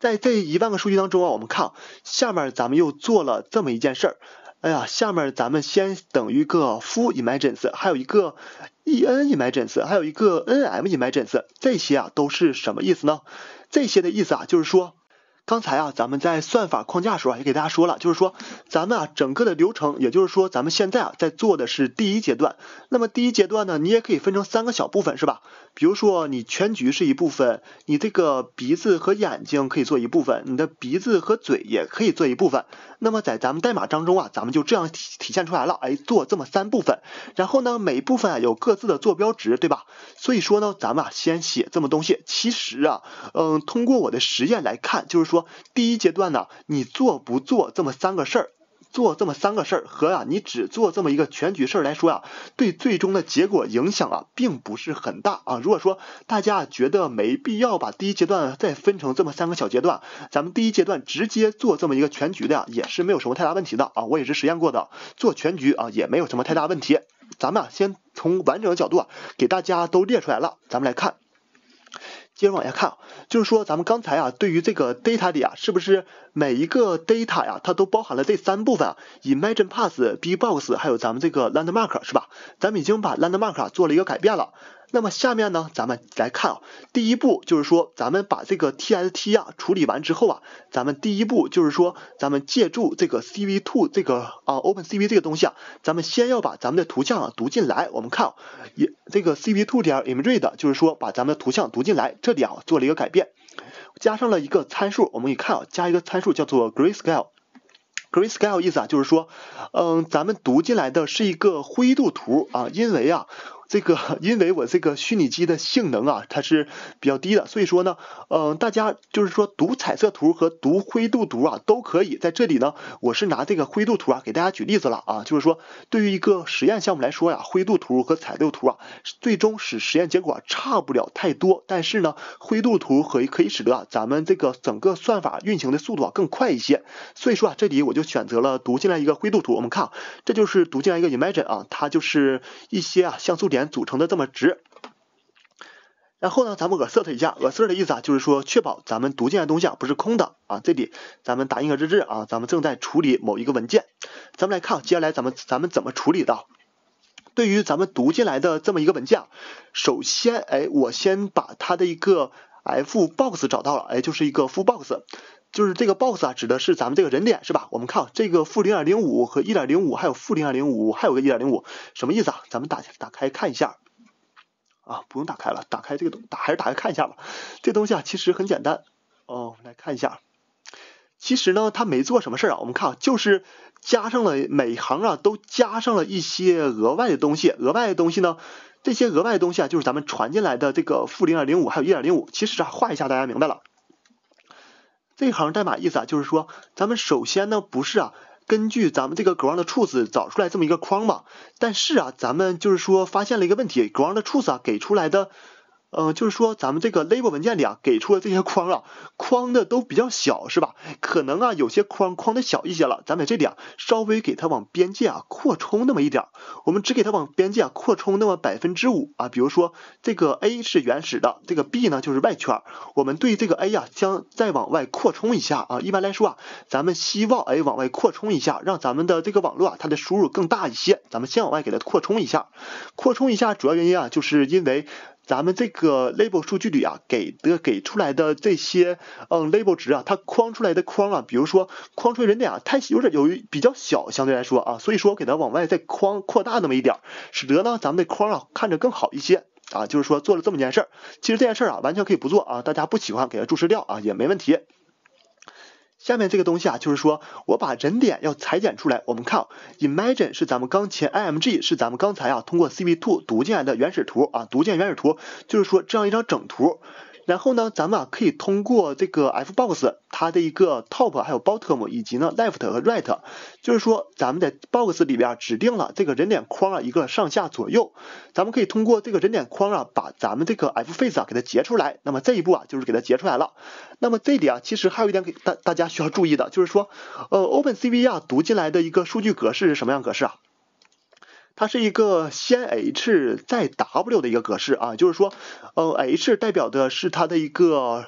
在这一万个数据当中啊，我们看下面，咱们又做了这么一件事儿。哎呀，下面咱们先等于一个 full images，还有一个 en images，还有一个 nm images，这些啊都是什么意思呢？这些的意思啊，就是说刚才啊咱们在算法框架时候也给大家说了，就是说咱们啊整个的流程，也就是说咱们现在啊在做的是第一阶段。那么第一阶段呢，你也可以分成三个小部分，是吧？比如说，你全局是一部分，你这个鼻子和眼睛可以做一部分，你的鼻子和嘴也可以做一部分。那么在咱们代码当中啊，咱们就这样体体现出来了，哎，做这么三部分。然后呢，每一部分啊有各自的坐标值，对吧？所以说呢，咱们啊先写这么东西。其实啊，嗯，通过我的实验来看，就是说第一阶段呢，你做不做这么三个事儿。做这么三个事儿和啊，你只做这么一个全局事儿来说啊，对最终的结果影响啊，并不是很大啊。如果说大家觉得没必要把第一阶段再分成这么三个小阶段，咱们第一阶段直接做这么一个全局的呀，也是没有什么太大问题的啊。我也是实验过的，做全局啊，也没有什么太大问题。咱们啊，先从完整的角度给大家都列出来了，咱们来看。接着往下看啊，就是说咱们刚才啊，对于这个 data 里啊，是不是每一个 data 呀，它都包含了这三部分啊，image path、bbox，还有咱们这个 landmark 是吧？咱们已经把 landmark 做了一个改变了。那么下面呢，咱们来看啊，第一步就是说，咱们把这个 T S T 啊处理完之后啊，咱们第一步就是说，咱们借助这个 C V two 这个啊 Open C V 这个东西啊，咱们先要把咱们的图像啊读进来，我们看也。这个 cv2. imread 就是说把咱们的图像读进来，这里啊做了一个改变，加上了一个参数，我们一看啊，加一个参数叫做 grayscale，grayscale 意思啊就是说，嗯，咱们读进来的是一个灰度图啊，因为啊。这个，因为我这个虚拟机的性能啊，它是比较低的，所以说呢，嗯，大家就是说读彩色图和读灰度图啊，都可以在这里呢。我是拿这个灰度图啊，给大家举例子了啊，就是说对于一个实验项目来说呀，灰度图和彩度图啊，最终使实验结果差不了太多。但是呢，灰度图可以可以使得啊、咱们这个整个算法运行的速度啊更快一些。所以说啊，这里我就选择了读进来一个灰度图，我们看，这就是读进来一个 image i 啊，它就是一些啊像素。点组成的这么直，然后呢，咱们 a set 一下，a set 的意思啊，就是说确保咱们读进来的东西啊不是空的啊。这里咱们打印个日志啊，咱们正在处理某一个文件。咱们来看接下来咱们咱们怎么处理的。对于咱们读进来的这么一个文件，首先哎，我先把它的一个 f box 找到了，哎，就是一个 f box。就是这个 boss 啊，指的是咱们这个人脸是吧？我们看这个负零点零五和一点零五，还有负零点零五，还有个一点零五，什么意思啊？咱们打打开看一下啊，不用打开了，打开这个东，打还是打开看一下吧。这东西啊其实很简单哦，我们来看一下。其实呢，他没做什么事儿啊，我们看啊，就是加上了每行啊都加上了一些额外的东西，额外的东西呢，这些额外的东西啊，就是咱们传进来的这个负零点零五还有一点零五，其实啊画一下大家明白了。这行代码意思啊，就是说，咱们首先呢不是啊，根据咱们这个 g r o u n d truth 找出来这么一个框嘛，但是啊，咱们就是说发现了一个问题，g r o u n d truth 啊给出来的。嗯，就是说咱们这个 label 文件里啊，给出了这些框啊，框的都比较小，是吧？可能啊，有些框框的小一些了，咱们这里啊，稍微给它往边界啊扩充那么一点。我们只给它往边界啊扩充那么百分之五啊。比如说这个 A 是原始的，这个 B 呢就是外圈。我们对这个 A 啊，将再往外扩充一下啊。一般来说啊，咱们希望哎往外扩充一下，让咱们的这个网络啊它的输入更大一些。咱们先往外给它扩充一下，扩充一下主要原因啊，就是因为。咱们这个 label 数据里啊，给的给出来的这些嗯 label 值啊，它框出来的框啊，比如说框出人脸啊，太有点有比较小相对来说啊，所以说给它往外再框扩大那么一点，使得呢咱们的框啊看着更好一些啊，就是说做了这么件事儿。其实这件事儿啊完全可以不做啊，大家不喜欢给它注释掉啊也没问题。下面这个东西啊，就是说我把人点要裁剪出来。我们看，image i n 是咱们刚前 i m g 是咱们刚才啊通过 cv2 读进来的原始图啊，读进原始图，就是说这样一张整图。然后呢，咱们啊可以通过这个 f box 它的一个 top，还有 bottom，以及呢 left 和 right，就是说咱们在 box 里边指定了这个人脸框啊一个上下左右，咱们可以通过这个人脸框啊把咱们这个 f face 啊给它截出来。那么这一步啊就是给它截出来了。那么这里啊其实还有一点给大大家需要注意的，就是说呃 open cv 啊读进来的一个数据格式是什么样格式啊？它是一个先 H 再 W 的一个格式啊，就是说，嗯 h 代表的是它的一个。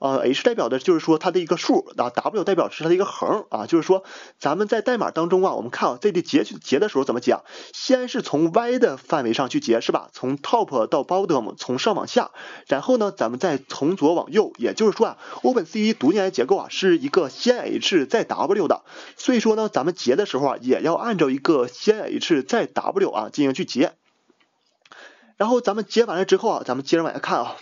呃 h 代表的就是说它的一个数，啊 W 代表是它的一个横啊，就是说咱们在代码当中啊，我们看啊这里结截的时候怎么啊？先是从 Y 的范围上去截是吧？从 Top 到 Bottom，从上往下，然后呢，咱们再从左往右，也就是说啊，OpenCV 读进来结构啊是一个先 H 再 W 的，所以说呢，咱们截的时候啊也要按照一个先 H 再 W 啊进行去截。然后咱们截完了之后啊，咱们接着往下看啊。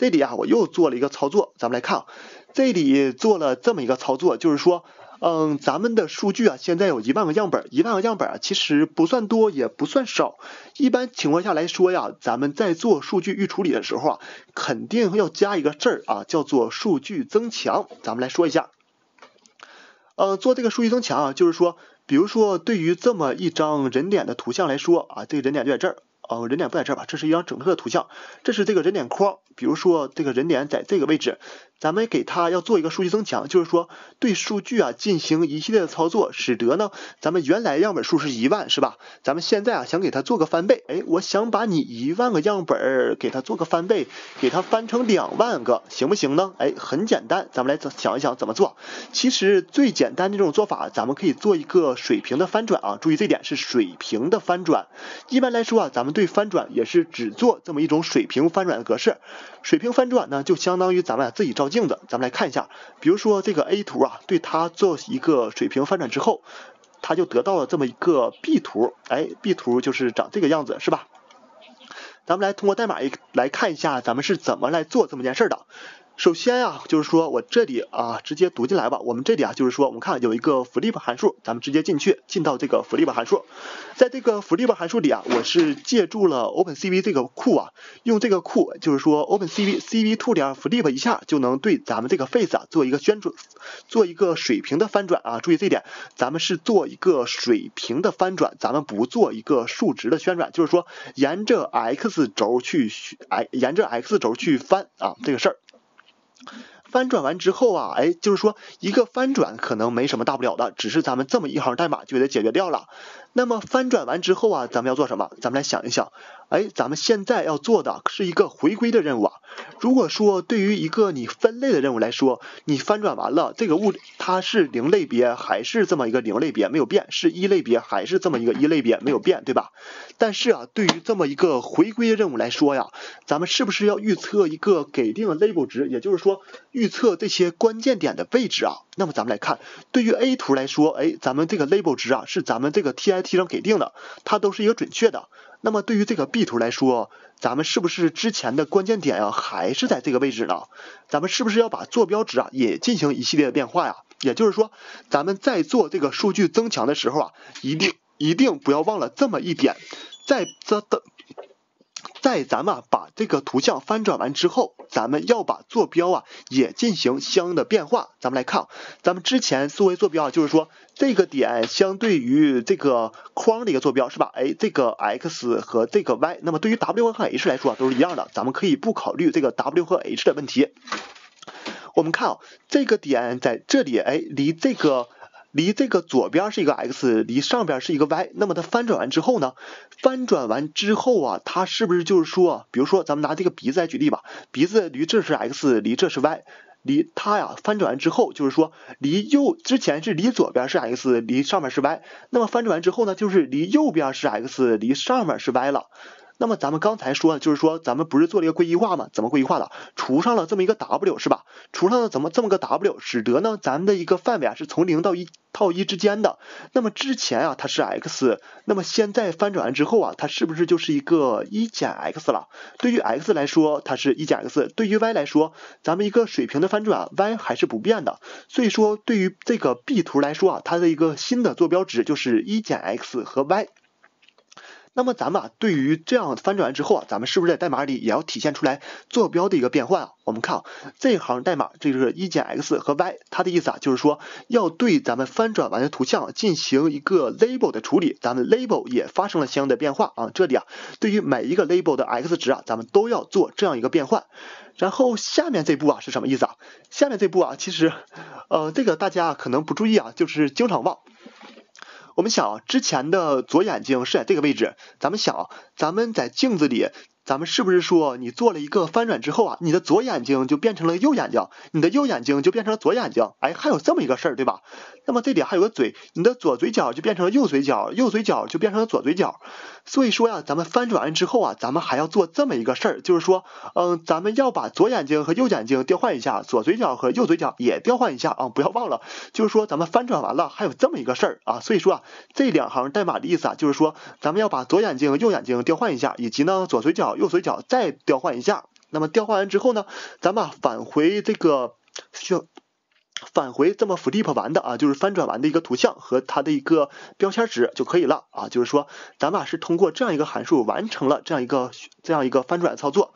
这里啊，我又做了一个操作，咱们来看啊，这里做了这么一个操作，就是说，嗯，咱们的数据啊，现在有一万个样本，一万个样本啊，其实不算多，也不算少。一般情况下来说呀，咱们在做数据预处理的时候啊，肯定要加一个字儿啊，叫做数据增强。咱们来说一下，呃，做这个数据增强啊，就是说，比如说对于这么一张人脸的图像来说啊，这个人脸就在这儿，哦，人脸不在这儿吧？这是一张整个的图像，这是这个人脸框。比如说这个人脸在这个位置，咱们给它要做一个数据增强，就是说对数据啊进行一系列的操作，使得呢，咱们原来样本数是一万，是吧？咱们现在啊想给它做个翻倍，哎，我想把你一万个样本儿给它做个翻倍，给它翻成两万个，行不行呢？哎，很简单，咱们来想一想怎么做。其实最简单的这种做法，咱们可以做一个水平的翻转啊，注意这点是水平的翻转。一般来说啊，咱们对翻转也是只做这么一种水平翻转的格式。水平翻转呢，就相当于咱们自己照镜子。咱们来看一下，比如说这个 A 图啊，对它做一个水平翻转之后，它就得到了这么一个 B 图。哎，B 图就是长这个样子，是吧？咱们来通过代码来看一下，咱们是怎么来做这么件事的。首先呀，就是说我这里啊，直接读进来吧。我们这里啊，就是说，我们看有一个 flip 函数，咱们直接进去，进到这个 flip 函数。在这个 flip 函数里啊，我是借助了 OpenCV 这个库啊，用这个库就是说，OpenCV cv2 点 flip 一下就能对咱们这个 face 啊做一个旋转，做一个水平的翻转啊。注意这一点，咱们是做一个水平的翻转，咱们不做一个数值的旋转，就是说沿着 x 轴去哎，沿着 x 轴去翻啊，这个事儿。翻转完之后啊，哎，就是说一个翻转可能没什么大不了的，只是咱们这么一行代码就得解决掉了。那么翻转完之后啊，咱们要做什么？咱们来想一想。哎，咱们现在要做的是一个回归的任务啊。如果说对于一个你分类的任务来说，你翻转完了这个物它是零类别还是这么一个零类别没有变，是一类别还是这么一个一类别没有变，对吧？但是啊，对于这么一个回归的任务来说呀，咱们是不是要预测一个给定 label 值？也就是说，预测这些关键点的位置啊？那么咱们来看，对于 A 图来说，哎，咱们这个 label 值啊是咱们这个 TIT 上给定的，它都是一个准确的。那么对于这个 B 图来说，咱们是不是之前的关键点啊还是在这个位置呢？咱们是不是要把坐标值啊也进行一系列的变化呀？也就是说，咱们在做这个数据增强的时候啊，一定一定不要忘了这么一点，在这的。在咱们把这个图像翻转完之后，咱们要把坐标啊也进行相应的变化。咱们来看，咱们之前思维坐标就是说，这个点相对于这个框的一个坐标是吧？哎，这个 x 和这个 y，那么对于 w 和 h 来说啊都是一样的，咱们可以不考虑这个 w 和 h 的问题。我们看啊，这个点在这里，哎，离这个。离这个左边是一个 x，离上边是一个 y，那么它翻转完之后呢？翻转完之后啊，它是不是就是说，比如说咱们拿这个鼻子来举例吧，鼻子离这是 x，离这是 y，离它呀翻转完之后，就是说离右之前是离左边是 x，离上面是 y，那么翻转完之后呢，就是离右边是 x，离上面是 y 了。那么咱们刚才说，就是说咱们不是做了一个归一化吗？怎么归一化的？除上了这么一个 W 是吧？除上了怎么这么个 W，使得呢咱们的一个范围啊是从零到一到一之间的。那么之前啊它是 x，那么现在翻转完之后啊，它是不是就是一个一减 x 了？对于 x 来说它是一减 x，对于 y 来说，咱们一个水平的翻转，y 还是不变的。所以说对于这个 B 图来说啊，它的一个新的坐标值就是一减 x 和 y。那么咱们啊，对于这样翻转完之后啊，咱们是不是在代码里也要体现出来坐标的一个变换啊？我们看啊，这行代码，这就是一减 x 和 y，它的意思啊，就是说要对咱们翻转完的图像进行一个 label 的处理，咱们 label 也发生了相应的变化啊。这里啊，对于每一个 label 的 x 值啊，咱们都要做这样一个变换。然后下面这步啊是什么意思啊？下面这步啊，其实呃，这个大家可能不注意啊，就是经常忘。我们想，之前的左眼睛是在这个位置，咱们想，咱们在镜子里。咱们是不是说你做了一个翻转之后啊，你的左眼睛就变成了右眼睛，你的右眼睛就变成了左眼睛，哎，还有这么一个事儿，对吧？那么这里还有个嘴，你的左嘴角就变成了右嘴角，右嘴角就变成了左嘴角。所以说呀，咱们翻转完之后啊，咱们还要做这么一个事儿，就是说，嗯，咱们要把左眼睛和右眼睛调换一下，左嘴角和右嘴角也调换一下啊，不要忘了，就是说咱们翻转完了还有这么一个事儿啊。所以说啊，这两行代码的意思啊，就是说咱们要把左眼睛和右眼睛调换一下，以及呢左嘴角。右嘴角再调换一下，那么调换完之后呢，咱们返回这个，返回这么 flip 完的啊，就是翻转完的一个图像和它的一个标签值就可以了啊，就是说咱们是通过这样一个函数完成了这样一个这样一个翻转操作。